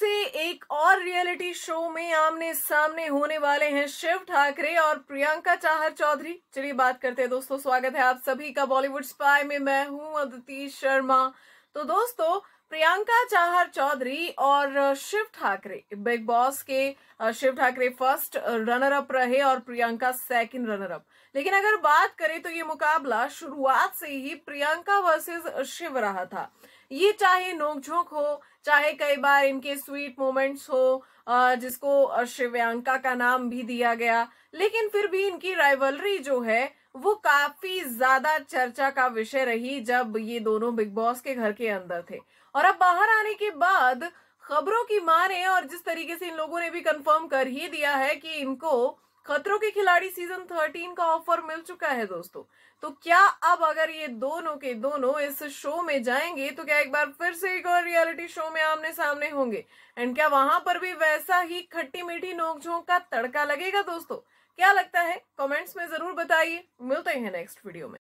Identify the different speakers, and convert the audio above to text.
Speaker 1: से एक और रियलिटी शो में आमने सामने होने वाले हैं शिव ठाकरे और प्रियंका चाहर चौधरी चलिए बात करते हैं दोस्तों स्वागत है आप सभी का बॉलीवुड स्पाई में मैं हूं अदिति शर्मा तो दोस्तों प्रियंका चाहर चौधरी और शिव ठाकरे बिग बॉस के Shiv Thackeray first runner up रहे और प्रियंका सेकंड रनर अप लेकिन अगर बात करें तो ये मुकाबला शुरुआत से ही प्रियंका वर्सेस शिव रहा था ये चाहे नोकझोंक हो चाहे कई बार इनके स्वीट मोमेंट्स हो जिसको शिव्यांका का नाम भी दिया गया लेकिन फिर भी इनकी राइवलरी जो है ज्यादा चर्चा का विषय रही जब ये दोनों बिग बॉस के घर के अंदर थे और अब बाहर आने के बाद खबरों की माने और जिस तरीके से इन लोगों ने भी कंफर्म कर ही दिया है कि इनको खतरों के खिलाड़ी सीजन थर्टीन का ऑफर मिल चुका है दोस्तों तो क्या अब अगर ये दोनों के दोनों इस शो में जाएंगे तो क्या एक बार फिर से एक और रियलिटी शो में आमने सामने होंगे एंड क्या वहां पर भी वैसा ही खट्टी मीठी नोकझोंक का तड़का लगेगा दोस्तों क्या लगता है कमेंट्स में जरूर बताइए मिलते हैं नेक्स्ट वीडियो में